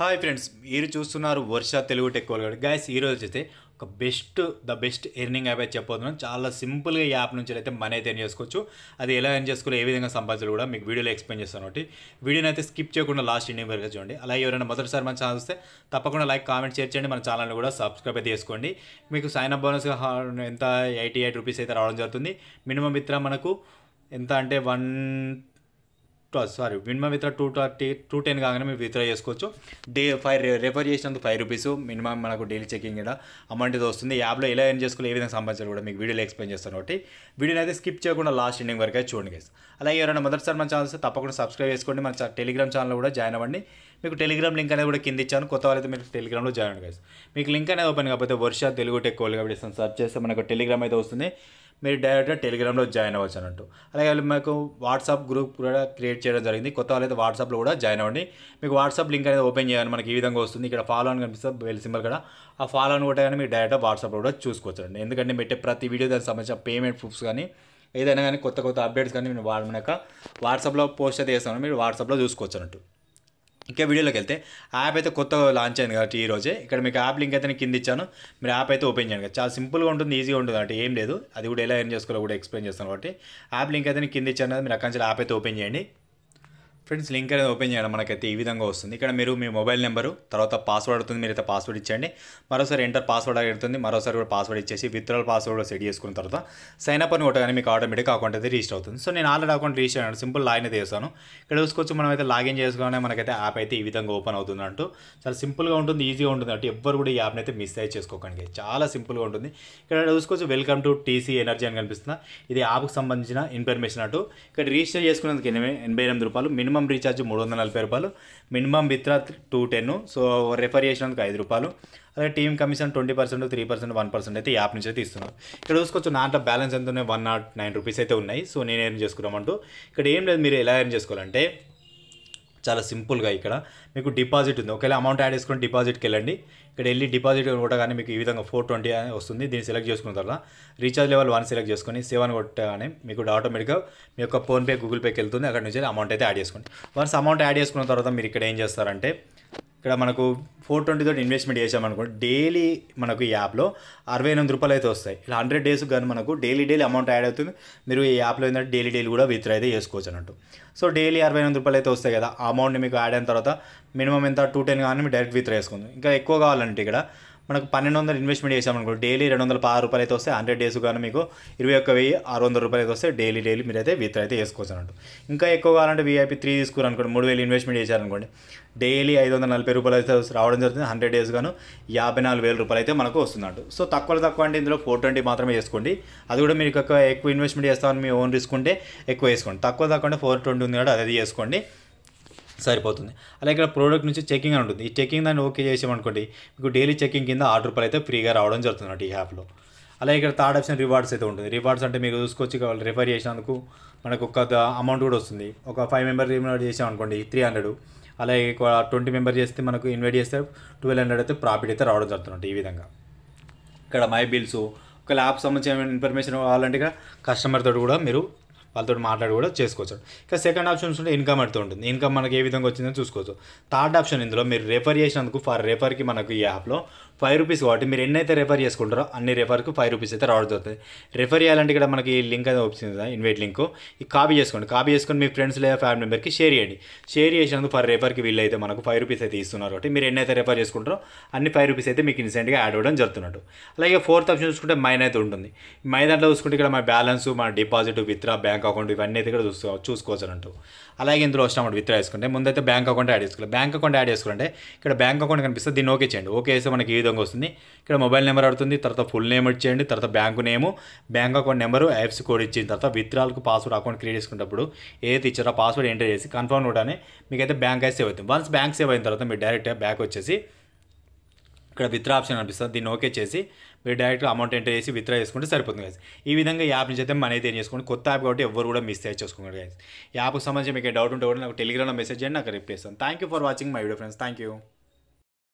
hi friends మీరు చూస్తున్నారు Varsha Telugu tech వాళ్ళు గైస్ ఈరోజు వచ్చేస్తే ఒక best the best earning app అయితే చెప్పబోతున్నాం చాలా సింపుల్గా యాప్ నుంచి అయితే మనీ అయితే ఎర్న్ చేసుకోవచ్చు అది ఎలా ఎర్న్ చేసుకోవాలి ఏ విధంగా సంపాదించాలి కూడా మీకు వీడియోలో ఎక్స్ప్లెయిన్ చేస్తాను ఒకటి వీడియోని అయితే స్కిప్ చేయకుండా లాస్ట్ ఎండింగ్ వరకు చూడండి అలాగే ఎవరైనా మొదటిసారి మన ఛానల్ వస్తే తప్పకుండా లైక్ కామెంట్ షేర్ చేయండి మన ఛానల్ని కూడా సబ్స్క్రైబ్ అయితే చేసుకోండి మీకు సైన్ అప్ బోనస్ ఎంత ఎయిటీ ఎయిట్ రూపీస్ అయితే రావడం జరుగుతుంది మినిమం మిత్ర మనకు ఎంత అంటే one sorry minimum withdraw two thirty two ten కాగానే మీరు విత్డ్రా చేసుకోవచ్చు డే ఫైవ్ రెఫర్ చేసినందుకు ఫైవ్ రూపీస్ మినిమం మనకు డైలీ చెకింగ్ కూడా అమౌంట్ ఇది వస్తుంది యాప్లో ఎలా ఎన్ చేసుకోవాలి ఏ విధంగా సంబంధించాలి కూడా మీకు వీడియోలో ఎక్స్ప్లెయిన్ చేస్తాను కాబట్టి వీడియోని అయితే స్కిప్ చేయకుండా లాస్ట్ ఎండింగ్ వరకు చూడండి గైస్ అలాగే ఎవరైనా మొదటిసారి మన ఛానల్స్ తప్పకుండా సబ్స్క్రైబ్ చేసుకోండి మన టెలిగ్రామ్ ఛానల్ కూడా జాయిన్ అవ్వండి మీకు టెలిగ్రామ్ లింక్ అనేది కూడా కింద ఇచ్చాను కొత్త అయితే మీరు టెలిగ్రామ్లో జాయిన్ గైస్ మీకు లింక్ అనేది ఓపెన్ కాకపోతే వర్ష తెలుగు టెక్ వాళ్ళు కాబట్టి సర్చ్ చేస్తే మనకు టెలిగ్రామ్ అయితే వస్తుంది మీరు డైరెక్ట్గా టెలిగ్రామ్లో జాయిన్ అవ్వచ్చు అన్నట్టు అలాగే మాకు వాట్సాప్ గ్రూప్ కూడా క్రియేట్ చేయడం జరిగింది కొత్త అయితే వాట్సాప్లో కూడా జాయిన్ అవ్వండి మీకు వాట్సాప్ లింక్ అనేది ఓపెన్ చేయాలని మనకి ఈ విధంగా వస్తుంది ఇక్కడ ఫాలో అని కనిపిస్తుంది బెల్ సింబల్ కూడా ఆ ఫాలో అని కూడా కానీ మీరు డైరెక్ట్గా వాట్సాప్లో కూడా చూసుకోవచ్చు అండి ఎందుకంటే పెట్టే ప్రతి వీడియో దానికి సంబంధించిన పేమెంట్ ప్రూఫ్స్ కానీ ఏదైనా కానీ కొత్త కొత్త అప్డేట్స్ కానీ నేను వాడమనక వాట్సాప్లో పోస్ట్ అయితే చేస్తాను మీరు వాట్సాప్లో చూసుకోవచ్చు అన్నట్టు ఇంకా వీడియోలోకి వెళ్తే యాప్ అయితే కొత్తగా లాంచ్ అయింది కాబట్టి ఈరోజే ఇక్కడ మీకు యాప్ లింక్ అయితే కింద ఇచ్చాను మీరు యాప్ అయితే ఓపెన్ చేయండి చాలా సింపుల్గా ఉంటుంది ఈజీగా ఉంటుంది అంటే ఏం లేదు అది కూడా ఎలా ఏం చేసుకోవాలో కూడా ఎక్స్ప్లెయిన్ చేస్తాను కాబట్టి యాప్ లింక్ అయితే కింద ఇచ్చాను మీరు అక్కడి నుంచి యాప్ అయితే ఓపెన్ చేయండి ఫ్రెండ్స్ లింక్ అనేది ఓపెన్ చేయడం మనకైతే ఈ విధంగా వస్తుంది ఇక్కడ మీరు మీ మొబైల్ నెంబరు తర్వాత పాస్వర్డ్ అవుతుంది మీరైతే పాస్వర్డ్ ఇచ్చండి మరోసారి ఎంటర్ పాస్వర్డ్ అడుగుతుంది మరోసారి కూడా పాస్వర్డ్ ఇచ్చేసి విత్డ్రాల్ పాస్వర్డ్ సెట్ చేసుకున్న తర్వాత సైన్ అప్ అని కొట్టగానే మీకు ఆటోమేటిక్గా అకౌంట్ అయితే రీస్ట్ అవుతుంది సో నేను ఆల్రెడీ అకౌంట్ రీస్ట్ అయ్యాను సింపుల్ లాగిన్ అయితే చేస్తాను ఇక్కడ చూసుకొచ్చి మనం అయితే లాగిన్ చేసుకునే మనకైతే యాప్ అయితే ఈ విధంగా ఓపెన్ అవుతుంది అంటూ చాలా సింపుల్గా ఉంటుంది ఈజీగా ఉంటుంది అంటే ఎవ్వరు కూడా ఈ యాప్ని అయితే మిస్ అయితే చేసుకోకండి చాలా సింపుల్గా ఉంటుంది ఇక్కడ చూసుకోవచ్చు వెల్కమ్ టు టీసీ ఎనర్జీ అని కనిపిస్తుంది ఇది యాప్కి సంబంధించిన ఇన్ఫర్మేషన్ అంటూ ఇక్కడ రిజిస్టర్ చేసుకున్నందుకు ఎనిమిది ఎనభై ఎనిమిది రూపాయలు మినిమం మినిమం రీఛార్జ్ మూడు వందల నలభై రూపాయలు minimum withdraw two ten so refer చేసినందుకు ఐదు రూపాయలు అలాగే team commission twenty percent three percent one percent అయితే యాప్ నుంచి అయితే ఇస్తున్నారు ఇక్కడ చూసుకోవచ్చు నాట్లో బ్యాలెన్స్ ఎంత ఉన్నాయి వన్ నాట్ నైన్ రూపీస్ అయితే ఉన్నాయి సో నేను ఏం చేసుకున్నామంటూ ఇక్కడ ఏం లేదు మీరు ఎలా ఏం చేసుకోవాలంటే చాలా సింపుల్గా ఇక్కడ మీకు డిపాజిట్ ఉంది ఒకవేళ అమౌంట్ యాడ్ చేసుకుని డిపాజిట్కి వెళ్ళండి ఇక్కడ వెళ్ళి డిపాజిట్ కొట్టగానే మీకు ఈ విధంగా ఫోర్ ట్వంటీ అని వస్తుంది దీన్ని సెలెక్ట్ చేసుకున్న తర్వాత రీఛార్జ్ లెవెల్ వన్ సెలెక్ట్ చేసుకొని సెవెన్ కొట్టగానే మీకు ఆటోమేటిక్గా మీ యొక్క ఫోన్పే గూగుల్ పేకి వెళ్తుంది అక్కడ నుంచి అమౌంట్ అయితే యాడ్ చేసుకోండి వన్స్ అమౌంట్ యాడ్ చేసుకున్న తర్వాత మీరు ఇక్కడ ఏం చేస్తారంటే ఇక్కడ మనకు ఫోర్ ట్వంటీతో తోటి ఇన్వెస్ట్మెంట్ చేసామనుకోండి డైలీ మనకు ఈ యాప్లో అరవై ఎనిమిది రూపాయలు అయితే వస్తాయి ఇలా హండ్రెడ్ డేస్ కానీ మనకు డైలీ డైలీ అమౌంట్ యాడ్ అవుతుంది మీరు ఈ యాప్లో ఏంటంటే డైలీ డైలీ కూడా విత్డ్రా అయితే చేసుకోవచ్చు అన్నట్టు సో డైలీ అరవై ఎనిమిది రూపాయలు అయితే వస్తాయి కదా అమౌంట్ని మీకు యాడ్ అయిన తర్వాత మినిమం ఎంత టూ టెన్ కానీ మీరు డైరెక్ట్ విత్డ్రా చేసుకుందాం ఇంకా ఎక్కువ కావాలంటే ఇక్కడ మనకు పన్నెండు వందలు ఇన్వెస్ట్మెంట్ చేసామనుకో డైలీ రెండు వందల పదహారు రూపాయలు అయితే వస్తే హండ్రెడ్ డేస్ కానీ మీకు ఇరవై ఒక్క వెయ్యి ఆరు వందల రూపాయలు అయితే వస్తే డైలీ డైలీ మీరు అయితే విత్ అయితే వేసుకోవచ్చు అన్నట్టు ఇంకా ఎక్కువ కావాలంటే వీఐపీ త్రీ తీసుకురనుకోండి మూడు వేలు ఇన్వెస్ట్మెంట్ చేశారనుకోండి డైలీ ఐదు వందల నలభై రూపాయలు అయితే రావడం జరుగుతుంది హండ్రెడ్ డేస్ గాను యాభై నాలుగు వేల రూపాయలు అయితే మనకు వస్తుందంట సో తక్కువలో తక్కువ అంటే ఇందులో ఫోర్ ట్వంటీ మాత్రమే వేసుకోండి అది కూడా మీరు ఎక్కువ ఎక్కువ ఇన్వెస్ట్మెంట్ చేస్తామని మీ ఓన్ తీసుకుంటే ఎక్కువ వేసుకోండి తక్కువ తక్కువ అంటే ఫోర్ ట్వంటీ ఉంది కూడా అది చేసుకోండి సరిపోతుంది అలాగే ఇక్కడ ప్రోడక్ట్ నుంచి చెకింగ్ అని ఉంటుంది ఈ చెకింగ్ దాన్ని ఓకే చేసామనుకోండి మీకు డైలీ చెకింగ్ కింద ఆరు రూపాయలు అయితే ఫ్రీగా రావడం జరుగుతుంది ఈ యాప్లో అలాగే ఇక్కడ థర్డ్ ఆప్షన్ రివార్డ్స్ అయితే ఉంటుంది రివార్డ్స్ అంటే మీరు చూసుకోవచ్చు కావాలి రిఫర్ చేసినందుకు మనకు ఒక అమౌంట్ కూడా వస్తుంది ఒక ఫైవ్ మెంబర్ రిమోట్ చేసామనుకోండి త్రీ హండ్రెడ్ అలాగే ట్వంటీ మెంబర్ చేస్తే మనకు ఇన్వైట్ చేస్తే ట్వెల్వ్ హండ్రెడ్ అయితే ప్రాఫిట్ అయితే రావడం జరుగుతుంది ఈ విధంగా ఇక్కడ మై బిల్స్ ఒక ల్యాబ్ సంబంధించిన ఇన్ఫర్మేషన్ కావాలంటే కస్టమర్ తోటి కూడా మీరు వాళ్ళతో మాట్లాడి కూడా చేసుకోవచ్చు ఇంకా సెకండ్ ఆప్షన్ ఉంటే ఇన్కమ్ అడుతూ ఉంటుంది ఇన్కమ్ మనకి ఏ విధంగా వచ్చిందని చూసుకోవచ్చు థర్డ్ ఆప్షన్ ఇందులో మీరు రెఫర్ చేసినందుకు ఫర్ రెఫర్కి మనకు ఈ యాప్లో ఫైవ్ రూపీస్ కాబట్టి మీరు ఎన్నైతే రెఫర్ చేసుకుంటారో అన్ని రెఫర్కు ఫైవ్ రూపీస్ అయితే రావడం జరుగుతుంది రెఫర్ చేయాలంటే ఇక్కడ మనకి లింక్ అనేది వచ్చింది కదా ఇన్వైట్ లింక్ ఈ కాపీ చేసుకోండి కాపీ చేసుకొని మీ ఫ్రెండ్స్ లేదా ఫ్యామిలీ మెంబర్కి షేర్ చేయండి షేర్ చేసినందుకు ఫర్ రెఫర్కి అయితే మనకు ఫైవ్ రూపీస్ అయితే ఇస్తున్నారు కాబట్టి మీరు ఎన్నైతే రెఫర్ చేసుకుంటారో అన్ని ఫైవ్ రూపీస్ అయితే మీకు ఇన్సెంట్గా యాడ్ అవ్వడం జరుగుతున్నట్టు అలాగే ఫోర్త్ ఆప్షన్ చూసుకుంటే మైన్ అయితే ఉంటుంది మై దాంట్లో చూసుకుంటే ఇక్కడ మన బ్యాలెన్స్ మన డిపాజిట్ విత్రా బ్యాంక్ అకౌంట్ ఇవన్నీ అయితే ఇక్కడ చూసుకో చూసుకోవచ్చు అంటూ అలాగే ఇందులో వచ్చిన అమౌంట్ విత్డ్రా చేసుకుంటే ముందైతే బ్యాంక్ అకౌంట్ యాడ్ చేసుకోవాలి బ్యాంక్ అకౌంట్ యాడ్ చేసుకుంటే ఇక్కడ బ్యాంక్ అకౌంట్ కనిపిస్తే దీన్ని ఓకే చేయండి ఓకే చేస్తే మనకి ఏదో విధంగా వస్తుంది ఇక్కడ మొబైల్ నెంబర్ అడుగుతుంది తర్వాత ఫుల్ నేమ్ ఇచ్చేయండి తర్వాత bank name bank account number IFSC code ఇచ్చిన తర్వాత విత్డ్రాల్కు పాస్వర్డ్ అకౌంట్ క్రియేట్ చేసుకున్నప్పుడు ఏదైతే ఇచ్చారో పాస్వర్డ్ ఎంటర్ చేసి కన్ఫర్మ్ మీకు మీకైతే బ్యాంక్ అయితే సేవ్ అవుతుంది వన్స్ బ్యాంక్ సేవ్ అయిన తర్వాత మీరు డైరెక్ట్గా బ్యాక్ వచ్చేసి ఇక్కడ విత్డ్రా ఆప్షన్ అనిపిస్తుంది దీన్ని ఓకే చేసి మీరు డైరెక్ట్గా అమౌంట్ ఎంటర్ చేసి విత్డ్రా చేసుకుంటే సరిపోతుంది కదా ఈ విధంగా యాప్ నుంచి అయితే మనం అయితే చేసుకోండి కొత్త యాప్ కాబట్టి ఎవరు కూడా మిస్ చేసుకోండి కదా యాప్కి సంబంధించి మీకు డౌట్ ఉంటే కూడా నాకు టెలిగ్రామ్లో మెసేజ్ చేయండి నాకు రిప్లై ఇస్తాను thank you for watching my video friends thank you